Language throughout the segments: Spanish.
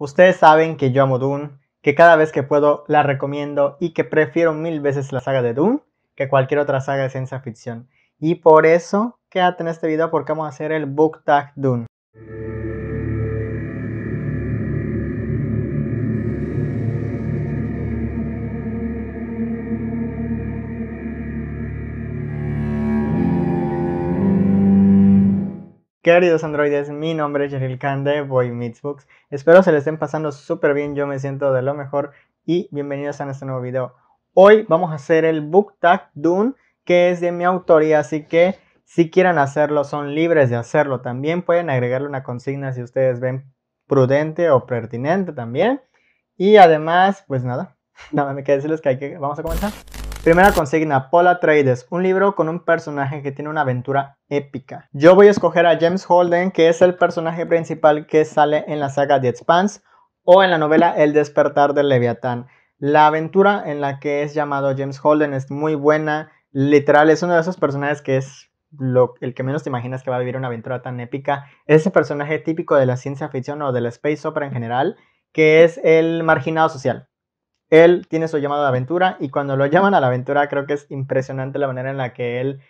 Ustedes saben que yo amo Dune, que cada vez que puedo la recomiendo y que prefiero mil veces la saga de Dune que cualquier otra saga de ciencia ficción. Y por eso, quédate en este video porque vamos a hacer el Book Tag Dune. Queridos androides, mi nombre es Jeril Khan de Boy Meets Books. Espero se les estén pasando súper bien, yo me siento de lo mejor y bienvenidos a este nuevo video. Hoy vamos a hacer el Book Tag Dune, que es de mi autoría, así que si quieren hacerlo, son libres de hacerlo. También pueden agregarle una consigna si ustedes ven prudente o pertinente también. Y además, pues nada, nada me queda decirles que, hay que vamos a comenzar. Primera consigna, Paula Trades, un libro con un personaje que tiene una aventura épica. Yo voy a escoger a James Holden, que es el personaje principal que sale en la saga The Expanse o en la novela El despertar del Leviatán. La aventura en la que es llamado James Holden es muy buena, literal, es uno de esos personajes que es el que menos te imaginas que va a vivir una aventura tan épica. Es ese personaje típico de la ciencia ficción o de la space opera en general, que es el marginado social él tiene su llamado a aventura y cuando lo llaman a la aventura creo que es impresionante la manera en la que él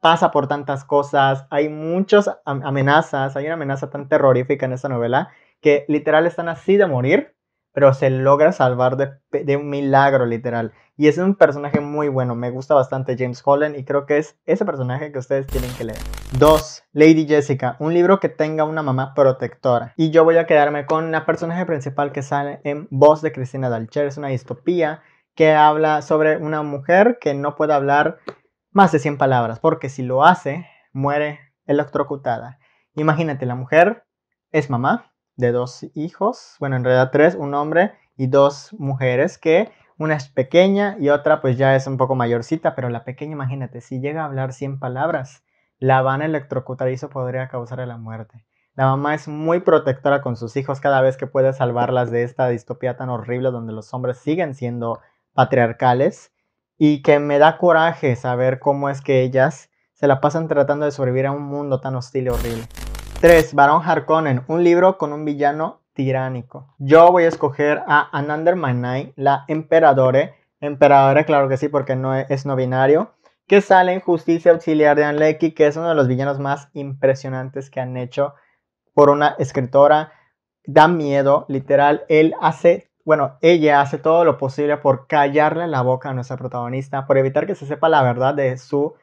pasa por tantas cosas, hay muchas amenazas, hay una amenaza tan terrorífica en esta novela que literal están así de morir pero se logra salvar de, un milagro literal. Y es un personaje muy bueno, me gusta bastante James Holland y creo que es ese personaje que ustedes tienen que leer. 2. Lady Jessica, un libro que tenga una mamá protectora. Y yo voy a quedarme con la personaje principal que sale en Voz de Cristina Dalcher, es una distopía que habla sobre una mujer que no puede hablar más de 100 palabras, porque si lo hace, muere electrocutada. Imagínate, la mujer es mamá, de dos hijos, bueno, en realidad tres, un hombre y dos mujeres que una es pequeña y otra pues ya es un poco mayorcita, pero la pequeña, imagínate, si llega a hablar 100 palabras, la van a electrocutar y eso podría causarle la muerte. La mamá es muy protectora con sus hijos cada vez que puede salvarlas de esta distopía tan horrible donde los hombres siguen siendo patriarcales y que me da coraje saber cómo es que ellas se la pasan tratando de sobrevivir a un mundo tan hostil y horrible. 3. Barón Harkonnen, un libro con un villano tiránico. Yo voy a escoger a Anander Manai, la emperadora. Emperadora, claro que sí, porque no e, es no binario. Que sale en Justicia Auxiliar de Anleki, que es uno de los villanos más impresionantes que han hecho por una escritora. Da miedo, literal. Él hace, bueno, ella hace todo lo posible por callarle la boca a nuestra protagonista, por evitar que se sepa la verdad de su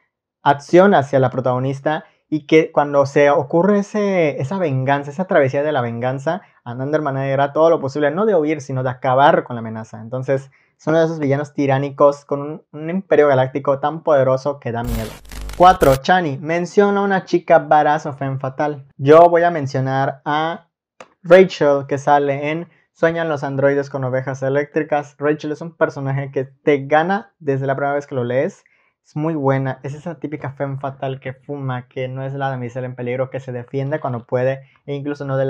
acción hacia la protagonista y que cuando se ocurre ese, esa venganza, esa travesía de la venganza, Andander hará todo lo posible, no de huir, sino de acabar con la amenaza. Entonces, son de esos villanos tiránicos con un, imperio galáctico tan poderoso que da miedo. 4. Chani menciona a una chica badass o fatal. Yo voy a mencionar a Rachel que sale en Sueñan los androides con ovejas eléctricas. Rachel es un personaje que te gana desde la primera vez que lo lees es muy buena. Es esa típica femme fatal que fuma, que no es la de damisela en peligro, que se defiende cuando puede e incluso no le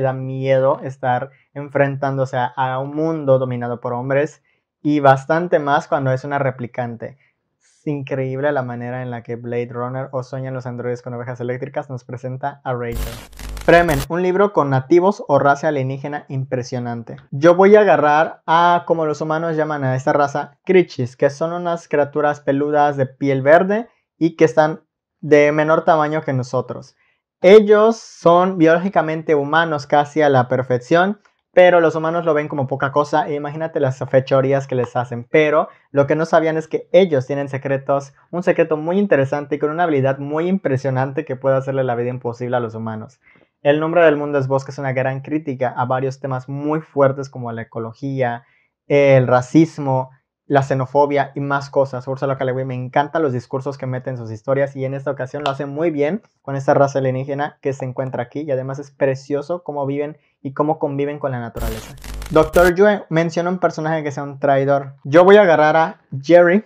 da, miedo estar enfrentándose a, un mundo dominado por hombres y bastante más cuando es una replicante. Es increíble la manera en la que Blade Runner o Soñan los androides con ovejas eléctricas nos presenta a Rachel. Fremen, un libro con nativos o raza alienígena impresionante. Yo voy a agarrar a, como los humanos llaman a esta raza, Krichis, que son unas criaturas peludas de piel verde y que están de menor tamaño que nosotros. Ellos son biológicamente humanos casi a la perfección, pero los humanos lo ven como poca cosa. E imagínate las fechorías que les hacen. Pero lo que no sabían es que ellos tienen secretos, un secreto muy interesante y con una habilidad muy impresionante que puede hacerle la vida imposible a los humanos. El nombre del mundo es bosque es una gran crítica a varios temas muy fuertes como la ecología, el racismo, la xenofobia y más cosas. Ursula Le Guin me encanta los discursos que mete en sus historias y en esta ocasión lo hace muy bien con esta raza alienígena que se encuentra aquí y además es precioso cómo viven y cómo conviven con la naturaleza. Doctor Yue menciona un personaje que sea un traidor. Yo voy a agarrar a Jerry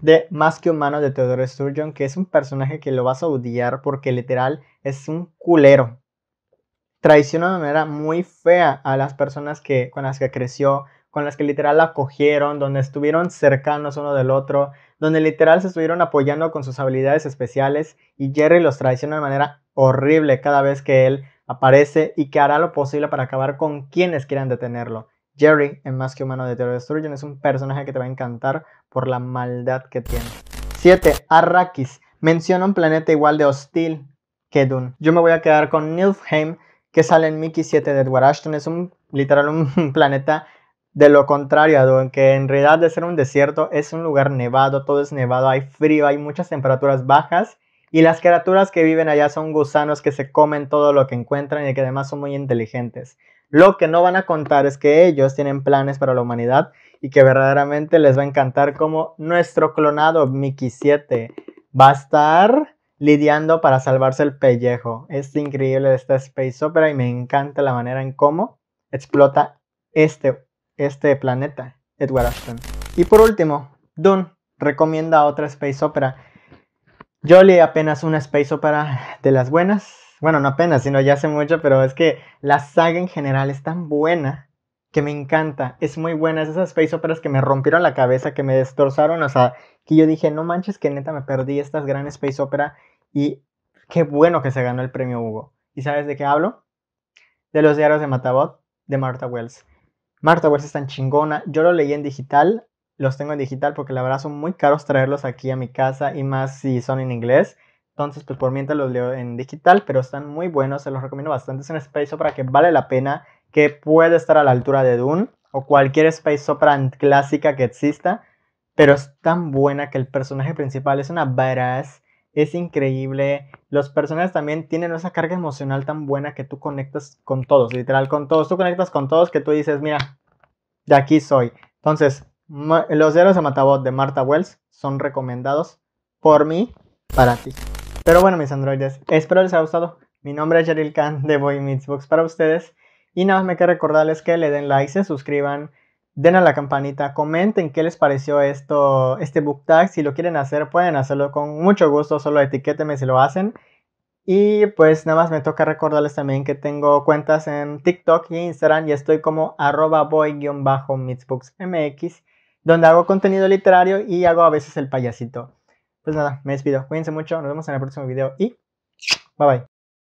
de Más que Humano de Theodore Sturgeon, que es un personaje que lo vas a odiar porque literal es un culero traicionó de manera muy fea a las personas que, con las que creció, con las que literal la acogieron, donde estuvieron cercanos uno del otro, donde literal se estuvieron apoyando con sus habilidades especiales y Jerry los traiciona de manera horrible cada vez que él aparece y que hará lo posible para acabar con quienes quieran detenerlo. Jerry, en Más que Humano de Terror Destruction, es un personaje que te va a encantar por la maldad que tiene. 7. Arrakis. Menciona un planeta igual de hostil que Dune. Yo me voy a quedar con Nilfheim que sale en Mickey 7 de Edward Ashton. Es un, literal un planeta de lo contrario, que en realidad de ser un desierto es un lugar nevado, todo es nevado, hay frío, hay muchas temperaturas bajas y las criaturas que viven allá son gusanos que se comen todo lo que encuentran y que además son muy inteligentes. Lo que no van a contar es que ellos tienen planes para la humanidad y que verdaderamente les va a encantar como nuestro clonado Mickey 7 va a estar lidiando para salvarse el pellejo. Es increíble esta space opera y me encanta la manera en cómo explota este, este planeta, Edward Ashton. Y por último, Dune recomienda otra space opera. Yo leí apenas una space opera de las buenas. Bueno, no apenas, sino ya hace mucho, pero es que la saga en general es tan buena que me encanta, es muy buena, es esas space operas que me rompieron la cabeza, que me destrozaron, o sea, que yo dije, no manches que neta me perdí estas grandes space opera y qué bueno que se ganó el premio Hugo. ¿Y sabes de qué hablo? De los diarios de Matabot, de Martha Wells. Martha Wells es tan chingona, yo lo leí en digital, los tengo en digital porque la verdad son muy caros traerlos aquí a mi casa y más si son en inglés. Entonces, pues por mientras los leo en digital, pero están muy buenos, se los recomiendo bastante. Es una space opera que vale la pena que puede estar a la altura de Dune o cualquier space opera clásica que exista, pero es tan buena que el personaje principal es una badass, es increíble. Los personajes también tienen esa carga emocional tan buena que tú conectas con todos, literal con todos. Tú conectas con todos que tú dices, mira, de aquí soy. Entonces, los héroes de Matabot de Marta Wells son recomendados por mí para ti. Pero bueno, mis androides, espero les haya gustado. Mi nombre es Yaril Khan de Boy Meets Books para ustedes. Y nada más me queda recordarles que le den like, se suscriban, den a la campanita, comenten qué les pareció esto, este book tag. Si lo quieren hacer, pueden hacerlo con mucho gusto, solo etiquétenme si lo hacen. Y pues nada más me toca recordarles también que tengo cuentas en TikTok y Instagram y estoy como arroba boy mitsbooksmx donde hago contenido literario y hago a veces el payasito. Pues nada, me despido. Cuídense mucho, nos vemos en el próximo video y bye bye.